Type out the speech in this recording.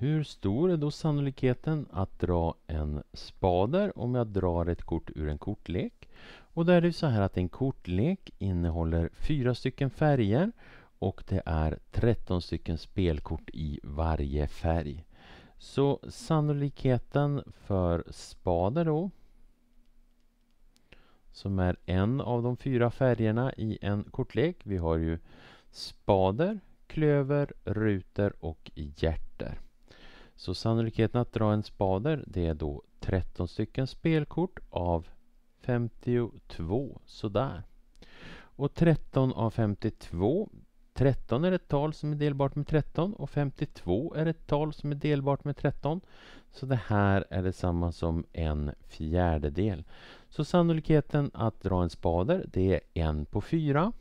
Hur stor är då sannolikheten att dra en spader om jag drar ett kort ur en kortlek? Och där är det så här att en kortlek innehåller fyra stycken färger och det är 13 stycken spelkort i varje färg. Så sannolikheten för spader då som är en av de fyra färgerna i en kortlek. Vi har ju spader, klöver, ruter och hjärter. Så sannolikheten att dra en spader det är då 13 stycken spelkort av 52 sådär. Och 13 av 52 13 är ett tal som är delbart med 13 och 52 är ett tal som är delbart med 13. Så det här är detsamma som en fjärdedel. Så sannolikheten att dra en spader det är 1 på 4.